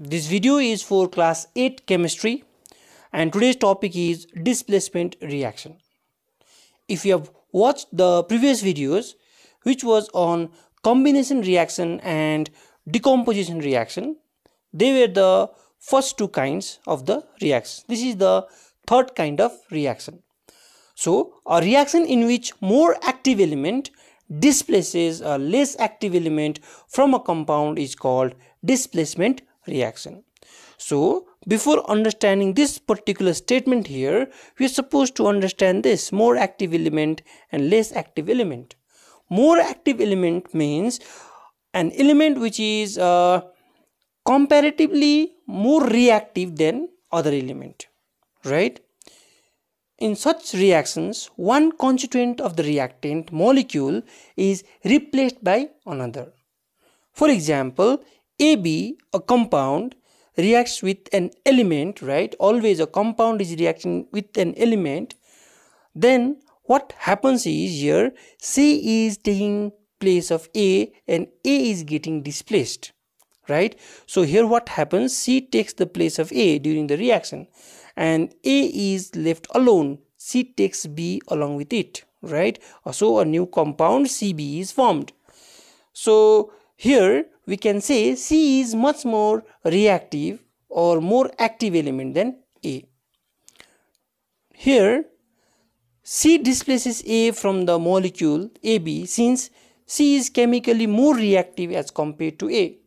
this video is for class 8 chemistry and today's topic is displacement reaction if you have watched the previous videos which was on combination reaction and decomposition reaction they were the first two kinds of the reaction. this is the third kind of reaction so a reaction in which more active element displaces a less active element from a compound is called displacement reaction. So before understanding this particular statement here, we are supposed to understand this more active element and less active element. More active element means an element which is uh, comparatively more reactive than other element, right? In such reactions, one constituent of the reactant molecule is replaced by another. For example, AB, a compound, reacts with an element, right? Always a compound is reacting with an element. Then what happens is here, C is taking place of A and A is getting displaced, right? So here what happens, C takes the place of A during the reaction and A is left alone. C takes B along with it, right? So a new compound CB is formed. So here we can say C is much more reactive or more active element than A. Here C displaces A from the molecule AB since C is chemically more reactive as compared to A.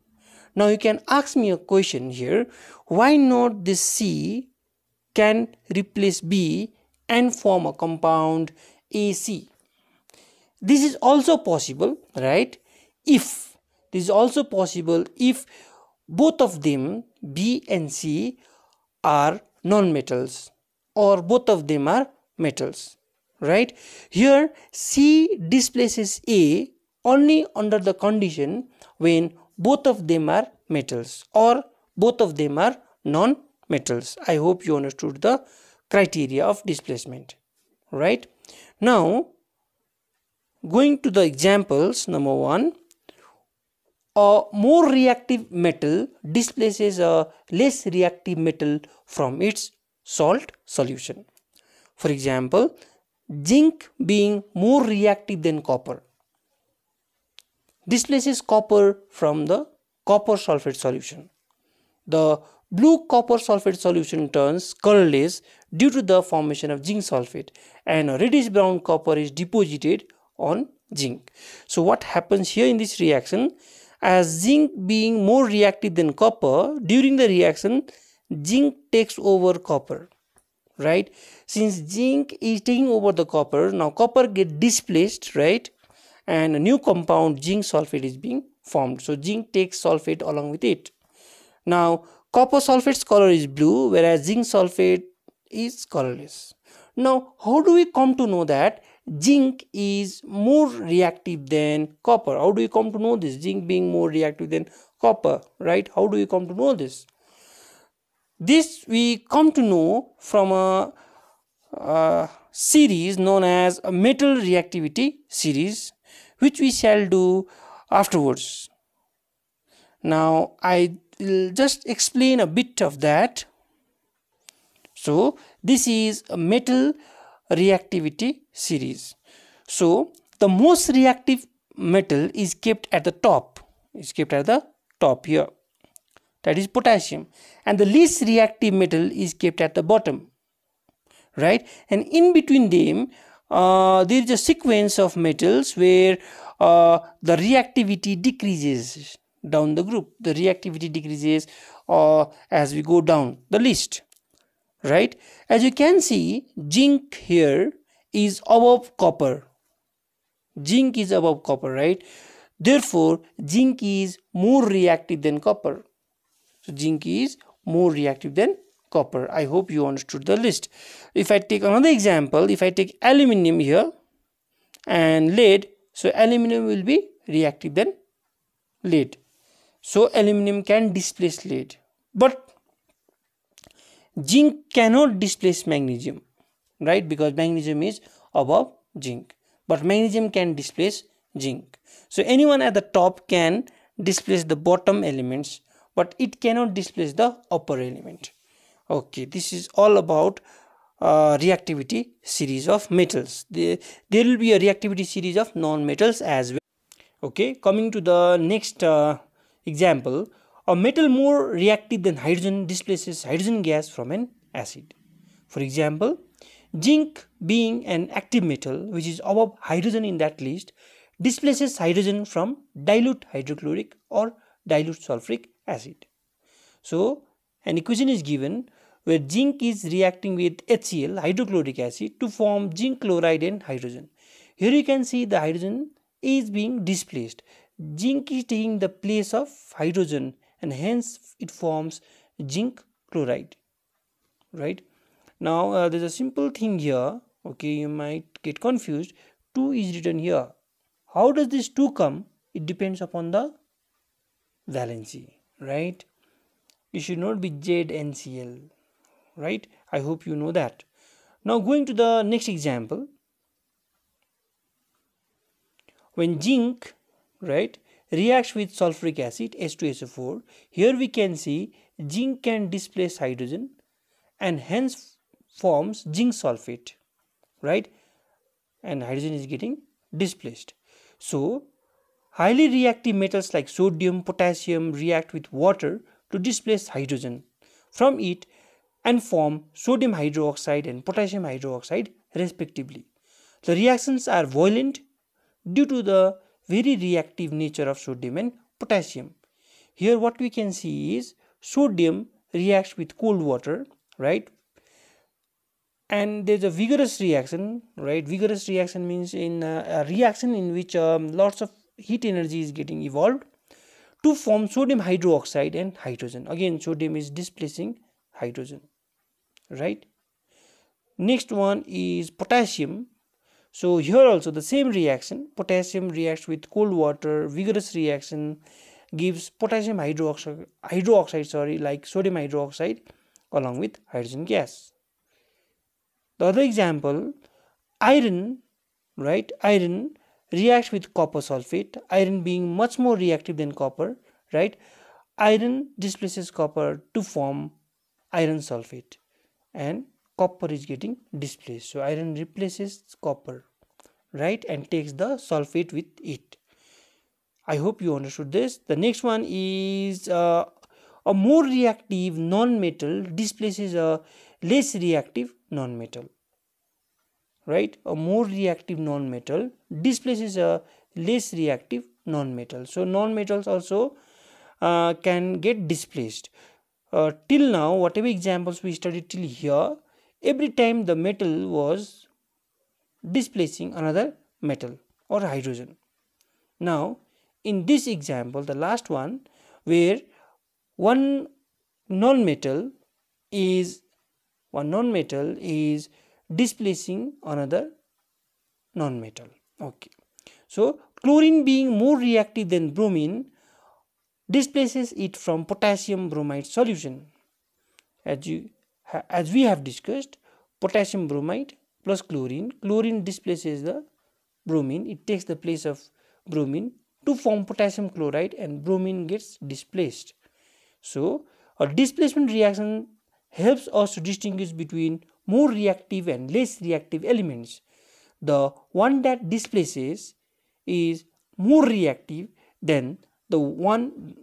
Now you can ask me a question here, why not this C can replace B and form a compound AC? This is also possible, right? If this is also possible if both of them B and C are non-metals or both of them are metals right here C displaces A only under the condition when both of them are metals or both of them are non-metals I hope you understood the criteria of displacement right now going to the examples number one a more reactive metal displaces a less reactive metal from its salt solution. For example, zinc being more reactive than copper displaces copper from the copper sulfate solution. The blue copper sulfate solution turns colorless due to the formation of zinc sulfate and a reddish brown copper is deposited on zinc. So what happens here in this reaction? as uh, zinc being more reactive than copper during the reaction zinc takes over copper right since zinc is taking over the copper now copper get displaced right and a new compound zinc sulfate is being formed so zinc takes sulfate along with it now copper sulfate's color is blue whereas zinc sulfate is colorless now how do we come to know that zinc is more reactive than copper how do you come to know this zinc being more reactive than copper right how do you come to know this this we come to know from a, a series known as a metal reactivity series which we shall do afterwards now i will just explain a bit of that so this is a metal reactivity series. So the most reactive metal is kept at the top, is kept at the top here. That is potassium. And the least reactive metal is kept at the bottom. Right? And in between them, uh, there is a sequence of metals where uh, the reactivity decreases down the group. The reactivity decreases uh, as we go down the list right as you can see zinc here is above copper zinc is above copper right therefore zinc is more reactive than copper so zinc is more reactive than copper i hope you understood the list if i take another example if i take aluminum here and lead so aluminum will be reactive than lead so aluminum can displace lead but zinc cannot displace magnesium right because magnesium is above zinc but magnesium can displace zinc so anyone at the top can displace the bottom elements but it cannot displace the upper element okay this is all about uh, reactivity series of metals there, there will be a reactivity series of non-metals as well okay coming to the next uh, example a metal more reactive than hydrogen displaces hydrogen gas from an acid. For example, zinc being an active metal which is above hydrogen in that list displaces hydrogen from dilute hydrochloric or dilute sulfuric acid. So, an equation is given where zinc is reacting with HCl hydrochloric acid to form zinc chloride and hydrogen. Here you can see the hydrogen is being displaced. Zinc is taking the place of hydrogen and hence it forms zinc chloride right now uh, there's a simple thing here okay you might get confused 2 is written here how does this 2 come it depends upon the valency right it should not be ZNCl right I hope you know that now going to the next example when zinc right reacts with sulfuric acid H2SO4. Here we can see zinc can displace hydrogen and hence forms zinc sulfate, right? And hydrogen is getting displaced. So, highly reactive metals like sodium, potassium react with water to displace hydrogen from it and form sodium hydroxide and potassium hydroxide respectively. The reactions are violent due to the very reactive nature of sodium and potassium. Here what we can see is sodium reacts with cold water, right? And there's a vigorous reaction, right? Vigorous reaction means in a, uh, a reaction in which um, lots of heat energy is getting evolved to form sodium hydroxide and hydrogen. Again, sodium is displacing hydrogen, right? Next one is potassium so here also the same reaction potassium reacts with cold water vigorous reaction gives potassium hydroxide hydroxide sorry like sodium hydroxide along with hydrogen gas the other example iron right iron reacts with copper sulfate iron being much more reactive than copper right iron displaces copper to form iron sulfate and copper is getting displaced so iron replaces copper right and takes the sulfate with it i hope you understood this the next one is uh, a more reactive non-metal displaces a less reactive non-metal right a more reactive non-metal displaces a less reactive non-metal so non-metals also uh, can get displaced uh, till now whatever examples we studied till here every time the metal was displacing another metal or hydrogen. Now, in this example, the last one, where one non-metal is one non-metal is displacing another non-metal. Okay. So, chlorine being more reactive than bromine displaces it from potassium bromide solution. As you as we have discussed potassium bromide plus chlorine chlorine displaces the bromine it takes the place of bromine to form potassium chloride and bromine gets displaced so a displacement reaction helps us to distinguish between more reactive and less reactive elements the one that displaces is more reactive than the one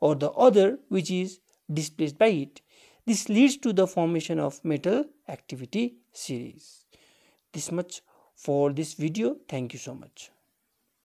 or the other which is displaced by it this leads to the formation of metal activity series. This much for this video. Thank you so much.